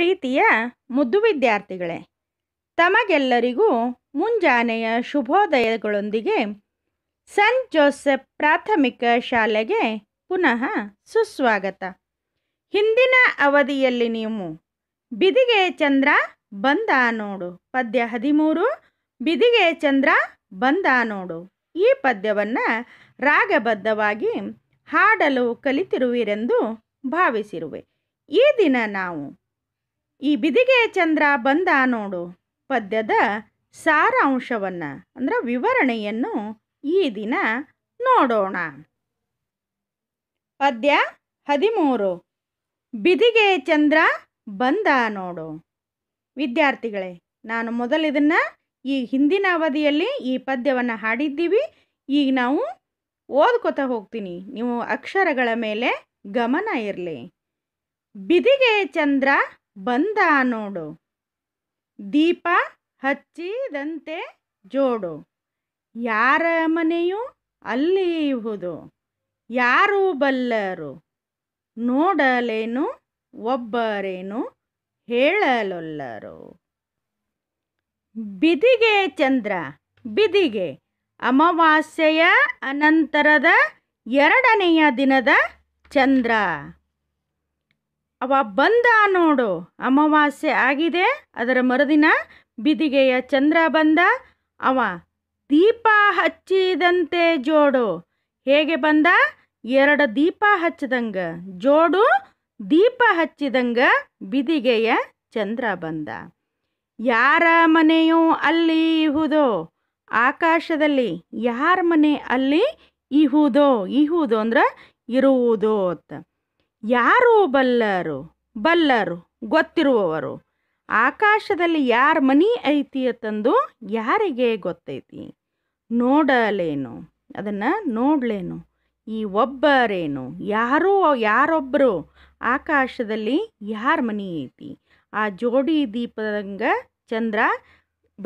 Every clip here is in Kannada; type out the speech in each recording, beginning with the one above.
ಪ್ರೀತಿಯ ಮುದ್ದು ವಿದ್ಯಾರ್ಥಿಗಳೇ ತಮಗೆಲ್ಲರಿಗೂ ಮುಂಜಾನೆಯ ಶುಭೋದಯಗಳೊಂದಿಗೆ ಸೆಂಟ್ ಜೋಸೆಫ್ ಪ್ರಾಥಮಿಕ ಶಾಲೆಗೆ ಪುನಃ ಸುಸ್ವಾಗತ ಹಿಂದಿನ ಅವಧಿಯಲ್ಲಿ ನೀವು ಬಿದಿಗೆ ಚಂದ್ರ ಬಂದ ನೋಡು ಪದ್ಯ ಹದಿಮೂರು ಬಿದಿಗೆ ಚಂದ್ರ ಬಂದ ನೋಡು ಈ ಪದ್ಯವನ್ನು ರಾಗಬದ್ಧವಾಗಿ ಹಾಡಲು ಕಲಿತಿರುವಿರೆಂದು ಭಾವಿಸಿರುವೆ ಈ ದಿನ ನಾವು ಈ ಬಿದಿಗೆ ಚಂದ್ರ ಬಂದ ನೋಡು ಪದ್ಯದ ಸಾರಾಂಶವನ್ನು ಅಂದರೆ ವಿವರಣೆಯನ್ನು ಈ ದಿನ ನೋಡೋಣ ಪದ್ಯ ಹದಿಮೂರು ಬಿದಿಗೆ ಚಂದ್ರ ಬಂದ ನೋಡು ವಿದ್ಯಾರ್ಥಿಗಳೇ ನಾನು ಮೊದಲಿದನ್ನು ಈ ಹಿಂದಿನ ಅವಧಿಯಲ್ಲಿ ಈ ಪದ್ಯವನ್ನು ಹಾಡಿದ್ದೀವಿ ಈಗ ನಾವು ಓದ್ಕೋತಾ ಹೋಗ್ತೀನಿ ನೀವು ಅಕ್ಷರಗಳ ಮೇಲೆ ಗಮನ ಇರಲಿ ಬಿದಿಗೆ ಚಂದ್ರ ಬಂದ ನೋಡು ದೀಪ ಹಚ್ಚಿದಂತೆ ಜೋಡು ಯಾರ ಮನೆಯೂ ಅಲ್ಲಿ ಹುದು ಯಾರು ಬಲ್ಲರು ನೋಡಲೇನು ಒಬ್ಬರೇನು ಹೇಳಲೊಲ್ಲರು ಬಿದಿಗೆ ಚಂದ್ರ ಬಿದಿಗೆ ಅಮಾವಾಸ್ಯೆಯ ಅನಂತರದ ಎರಡನೆಯ ದಿನದ ಚಂದ್ರ ಅವ ಬಂದ ನೋಡು ಅಮಾವಾಸ್ಯೆ ಆಗಿದೆ ಅದರ ಮರುದಿನ ಬಿದಿಗೆಯ ಚಂದ್ರ ಬಂದ ಅವ ದೀಪ ಹಚ್ಚಿದಂತೆ ಜೋಡು ಹೇಗೆ ಬಂದ ಎರಡು ದೀಪ ಹಚ್ಚಿದಂಗ ಜೋಡು ದೀಪ ಹಚ್ಚಿದಂಗ ಬಿದಿಗೆಯ ಚಂದ್ರ ಬಂದ ಯಾರ ಮನೆಯೂ ಅಲ್ಲಿ ಇಹುದೋ ಆಕಾಶದಲ್ಲಿ ಯಾರ ಮನೆ ಅಲ್ಲಿ ಇಹುದೋ ಇಹುದೋ ಅಂದ್ರೆ ಇರುವುದೋ ಅಂತ ಯಾರು ಬಲ್ಲರು ಬಲ್ಲರು ಗೊತ್ತಿರುವವರು ಆಕಾಶದಲ್ಲಿ ಯಾರ ಮನಿ ಐತಿ ಅಂತಂದು ಯಾರಿಗೆ ಗೊತ್ತೈತಿ ನೋಡಲೇನು ಅದನ್ನು ನೋಡಲೇನು ಈ ಒಬ್ಬರೇನು ಯಾರೋ ಯಾರೊಬ್ಬರು ಆಕಾಶದಲ್ಲಿ ಯಾರ ಮನಿ ಐತಿ ಆ ಜೋಡಿ ದೀಪದಂಗ ಚಂದ್ರ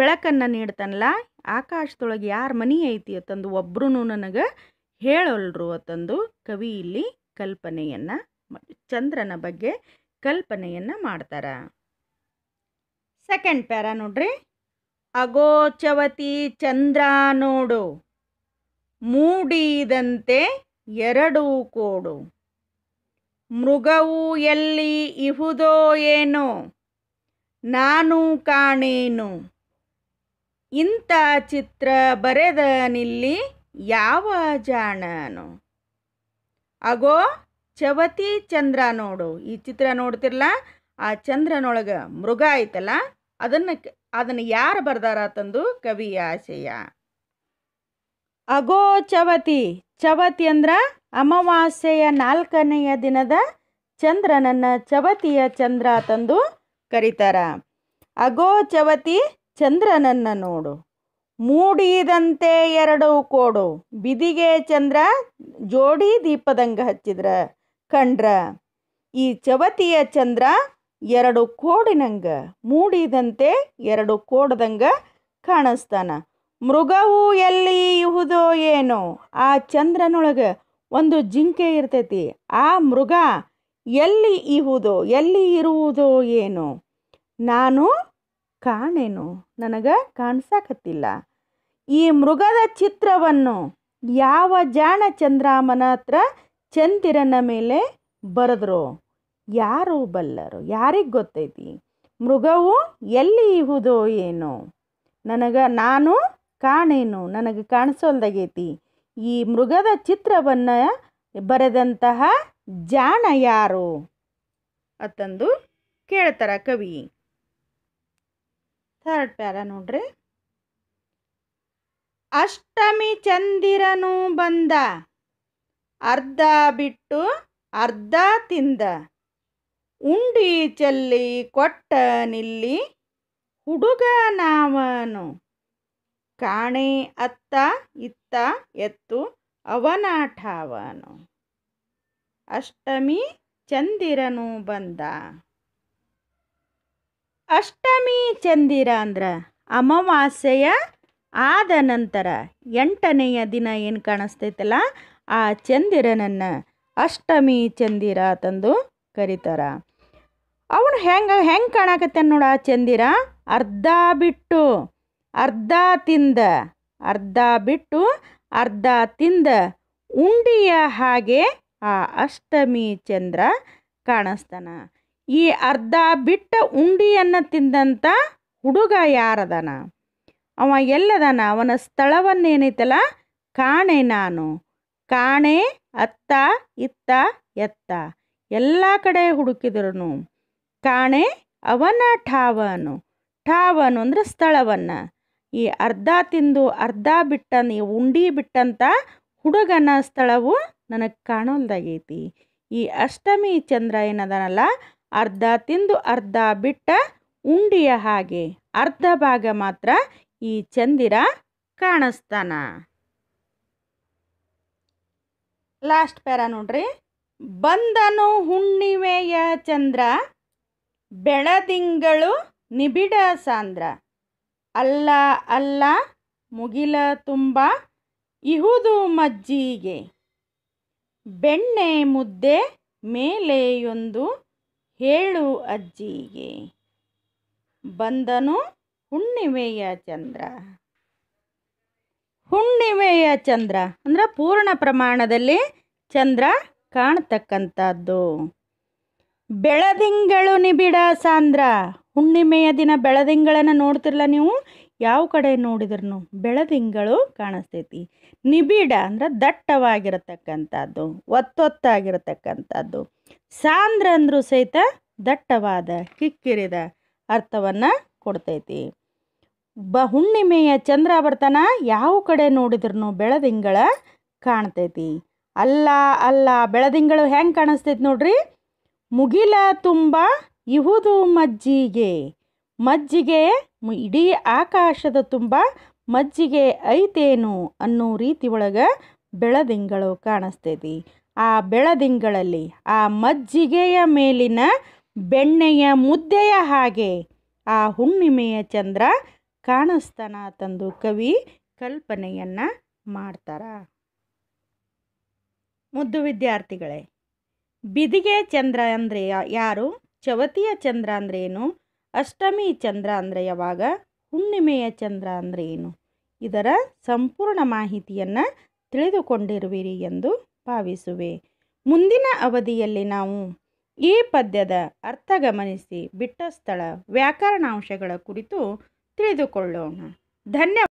ಬೆಳಕನ್ನು ನೀಡ್ತಾನಲ್ಲ ಆಕಾಶದೊಳಗೆ ಯಾರ ಮನಿ ಐತಿ ಅಂತಂದು ಒಬ್ಬರೂ ನನಗೆ ಹೇಳಲ್ರು ಅಂತಂದು ಕವಿ ಇಲ್ಲಿ ಕಲ್ಪನೆಯನ್ನು ಚಂದ್ರನ ಬಗ್ಗೆ ಕಲ್ಪನೆಯನ್ನು ಮಾಡ್ತಾರೆ ಸೆಕೆಂಡ್ ಪ್ಯಾರ ನೋಡ್ರಿ ಅಗೋಚವತಿ ಚಂದ್ರ ನೋಡು ಮೂಡಿದಂತೆ ಎರಡೂ ಕೋಡು ಮೃಗವು ಎಲ್ಲಿ ಇಹುದೋ ಏನೋ ನಾನು ಕಾಣೇನು ಇಂಥ ಚಿತ್ರ ನಿಲ್ಲಿ ಯಾವ ಜಾಣನು ಅಗೋ ಚವತಿ ಚಂದ್ರ ನೋಡು ಈ ಚಿತ್ರ ನೋಡ್ತಿರಲ್ಲ ಆ ಚಂದ್ರನೊಳಗೆ ಮೃಗ ಐತಲ್ಲ ಅದನ್ನ ಅದನ್ನು ಯಾರು ಬರ್ದಾರ ತಂದು ಕವಿಯ ಆಶಯ ಅಗೋ ಚವತಿ ಚವತಿ ಅಂದ್ರ ಅಮಾವಾಸ್ಯೆಯ ನಾಲ್ಕನೆಯ ದಿನದ ಚಂದ್ರನನ್ನ ಚವತಿಯ ಚಂದ್ರ ತಂದು ಕರೀತಾರ ಅಗೋ ಚವತಿ ಚಂದ್ರನನ್ನ ನೋಡು ಮೂಡಿದಂತೆ ಎರಡು ಕೋಡು ಬಿದಿಗೆ ಚಂದ್ರ ಜೋಡಿ ದೀಪದಂಗ ಹಚ್ಚಿದ್ರ ಕಂಡ್ರ ಈ ಚವತಿಯ ಚಂದ್ರ ಎರಡು ಕೋಡಿನಂಗ ಮೂಡಿದಂತೆ ಎರಡು ಕೋಡದಂಗ ಕಾಣಿಸ್ತಾನ ಮೃಗವು ಎಲ್ಲಿ ಇಹುದೋ ಏನೋ ಆ ಚಂದ್ರನೊಳಗೆ ಒಂದು ಜಿಂಕೆ ಇರ್ತೈತಿ ಆ ಮೃಗ ಎಲ್ಲಿ ಇಹುದೋ ಎಲ್ಲಿ ಇರುವುದೋ ಏನೋ ನಾನು ಕಾಣೇನು ನನಗೆ ಕಾಣಿಸಕತ್ತಿಲ್ಲ ಈ ಮೃಗದ ಚಿತ್ರವನ್ನು ಯಾವ ಜಾಣ ಚಂದ್ರಾಮನ ಹತ್ರ ಚಂದಿರನ ಮೇಲೆ ಬರೆದ್ರು ಯಾರು ಬಲ್ಲರು ಯಾರಿಗೆ ಗೊತ್ತೈತಿ ಮೃಗವು ಎಲ್ಲಿ ಇಹುದೋ ಏನೋ ನನಗೆ ನಾನು ಕಾಣೇನು ನನಗೆ ಕಾಣಿಸೋಲ್ದಾಗೈತಿ ಈ ಮೃಗದ ಚಿತ್ರವನ್ನು ಬರೆದಂತಹ ಜಾಣ ಯಾರು ಅಂತಂದು ಕೇಳ್ತಾರ ಕವಿ ಥರ್ಡ್ ಪ್ಯಾರ ನೋಡ್ರಿ ಅಷ್ಟಮಿ ಚಂದಿರನು ಬಂದ ಅರ್ಧ ಬಿಟ್ಟು ಅರ್ಧ ತಿಂದ ಉಂಡಿ ಚಲ್ಲಿ ಚೆಲ್ಲಿ ಹುಡುಗ ನಾವನು ಕಾಣೆ ಅತ್ತ ಇತ್ತ ಎತ್ತು ಅವನಾಠಾವನು ಅಷ್ಟಮಿ ಚಂದಿರನು ಬಂದ ಅಷ್ಟಮಿ ಚಂದಿರ ಅಂದ್ರ ಅಮಾವಾಸ್ಯೆಯ ಆದ ನಂತರ ಎಂಟನೆಯ ದಿನ ಏನು ಕಾಣಿಸ್ತೈತಲ್ಲ ಆ ಚಂದಿರನನ್ನು ಅಷ್ಟಮಿ ಚಂದಿರ ತಂದು ಕರೀತಾರ ಅವನು ಹೆಂಗೆ ಹೆಂಗೆ ಕಾಣಕತ್ತಾನ ನೋಡು ಆ ಚಂದಿರ ಅರ್ಧ ಬಿಟ್ಟು ಅರ್ಧ ತಿಂದ ಅರ್ಧ ಬಿಟ್ಟು ಅರ್ಧ ತಿಂದ ಉಂಡಿಯ ಹಾಗೆ ಆ ಅಷ್ಟಮಿ ಚಂದ್ರ ಕಾಣಿಸ್ತಾನ ಈ ಅರ್ಧ ಬಿಟ್ಟ ಉಂಡಿಯನ್ನು ತಿಂದಂಥ ಹುಡುಗ ಯಾರದಾನ ಅವ ಎಲ್ಲದಾನ ಅವನ ಸ್ಥಳವನ್ನೇನೈತಲ್ಲ ಕಾಣೆ ನಾನು ಕಾಣೆ ಅತ್ತ ಇತ್ತ ಎತ್ತ ಎಲ್ಲ ಕಡೆ ಹುಡುಕಿದ್ರು ಕಾಣೆ ಅವನ ಠಾವನು ಠಾವನು ಅಂದ್ರೆ ಸ್ಥಳವನ್ನು ಈ ಅರ್ಧ ತಿಂದು ಅರ್ಧ ಬಿಟ್ಟ ಈ ಉಂಡಿ ಬಿಟ್ಟಂಥ ಹುಡುಗನ ಸ್ಥಳವು ನನಗೆ ಕಾಣೋಲ್ದಾಗೈತಿ ಈ ಅಷ್ಟಮಿ ಚಂದ್ರ ಏನದನಲ್ಲ ಅರ್ಧ ತಿಂದು ಅರ್ಧ ಬಿಟ್ಟ ಉಂಡಿಯ ಹಾಗೆ ಅರ್ಧ ಭಾಗ ಮಾತ್ರ ಈ ಚಂದಿರ ಕಾಣಿಸ್ತಾನ ಲಾಸ್ಟ್ ಪ್ಯಾರ ನೋಡ್ರಿ ಬಂದನು ಹುಣ್ಣಿಮೆಯ ಚಂದ್ರ ಬೆಳದಿಂಗಳು ನಿಬಿಡ ಸಾಂದ್ರ ಅಲ್ಲ ಅಲ್ಲ ಮುಗಿಲ ತುಂಬ ಇಹುದು ಮಜ್ಜಿಗೆ ಬೆಣ್ಣೆ ಮುದ್ದೆ ಒಂದು ಹೇಳು ಅಜ್ಜಿಗೆ ಬಂದನು ಹುಣ್ಣಿಮೆಯ ಚಂದ್ರ ಹುಣ್ಣಿಮೆಯ ಚಂದ್ರ ಅಂದ್ರೆ ಪೂರ್ಣ ಪ್ರಮಾಣದಲ್ಲಿ ಚಂದ್ರ ಕಾಣ್ತಕ್ಕಂಥದ್ದು ಬೆಳದಿಂಗಳು ನಿಬಿಡ ಸಾಂದ್ರ ಹುಣ್ಣಿಮೆಯ ದಿನ ಬೆಳದಿಂಗಳನ್ನು ನೋಡ್ತಿರಲ್ಲ ನೀವು ಯಾವ ಕಡೆ ನೋಡಿದ್ರೂ ಬೆಳದಿಂಗಳು ಕಾಣಿಸ್ತೈತಿ ನಿಬಿಡ ಅಂದ್ರೆ ದಟ್ಟವಾಗಿರತಕ್ಕಂಥದ್ದು ಒತ್ತೊತ್ತಾಗಿರತಕ್ಕಂಥದ್ದು ಸಾಂದ್ರ ಅಂದರೂ ಸಹಿತ ದಟ್ಟವಾದ ಕಿಕ್ಕಿರಿದ ಅರ್ಥವನ್ನು ಕೊಡ್ತೈತಿ ಬ ಹುಣ್ಣಿಮೆಯ ಬರ್ತಾನ ಯಾವ ಕಡೆ ನೋಡಿದ್ರೂ ಬೆಳದಿಂಗಳ ಕಾಣ್ತೈತಿ ಅಲ್ಲ ಅಲ್ಲ ಬೆಳದಿಂಗಳು ಹೆಂಗೆ ಕಾಣಿಸ್ತೈತಿ ನೋಡ್ರಿ ಮುಗಿಲ ತುಂಬ ಇಹುದು ಮಜ್ಜಿಗೆ ಮಜ್ಜಿಗೆ ಇಡೀ ಆಕಾಶದ ತುಂಬ ಮಜ್ಜಿಗೆ ಐತೇನು ಅನ್ನೋ ರೀತಿ ಒಳಗೆ ಬೆಳದಿಂಗಳು ಕಾಣಿಸ್ತೈತಿ ಆ ಬೆಳದಿಂಗಳಲ್ಲಿ ಆ ಮಜ್ಜಿಗೆಯ ಮೇಲಿನ ಬೆಣ್ಣೆಯ ಮುದ್ದೆಯ ಹಾಗೆ ಆ ಹುಣ್ಣಿಮೆಯ ಚಂದ್ರ ಕಾಣಿಸ್ತಾನ ತಂದು ಕವಿ ಕಲ್ಪನೆಯನ್ನು ಮಾಡ್ತಾರ ಮುದ್ದು ವಿದ್ಯಾರ್ಥಿಗಳೇ ಬಿದಿಗೆ ಚಂದ್ರ ಅಂದರೆ ಯಾರು ಚವತಿಯ ಚಂದ್ರ ಅಂದರೆ ಏನು ಅಷ್ಟಮಿ ಚಂದ್ರ ಅಂದರೆ ಯಾವಾಗ ಹುಣ್ಣಿಮೆಯ ಚಂದ್ರ ಅಂದರೆ ಏನು ಇದರ ಸಂಪೂರ್ಣ ಮಾಹಿತಿಯನ್ನು ತಿಳಿದುಕೊಂಡಿರುವಿರಿ ಎಂದು ಭಾವಿಸುವೆ ಮುಂದಿನ ಅವಧಿಯಲ್ಲಿ ನಾವು ಈ ಪದ್ಯದ ಅರ್ಥ ಗಮನಿಸಿ ಬಿಟ್ಟ ಸ್ಥಳ ವ್ಯಾಕರಣಾಂಶಗಳ ಕುರಿತು ತಿಳಿದುಕೊಳ್ಳೋಣ ಧನ್ಯವಾದ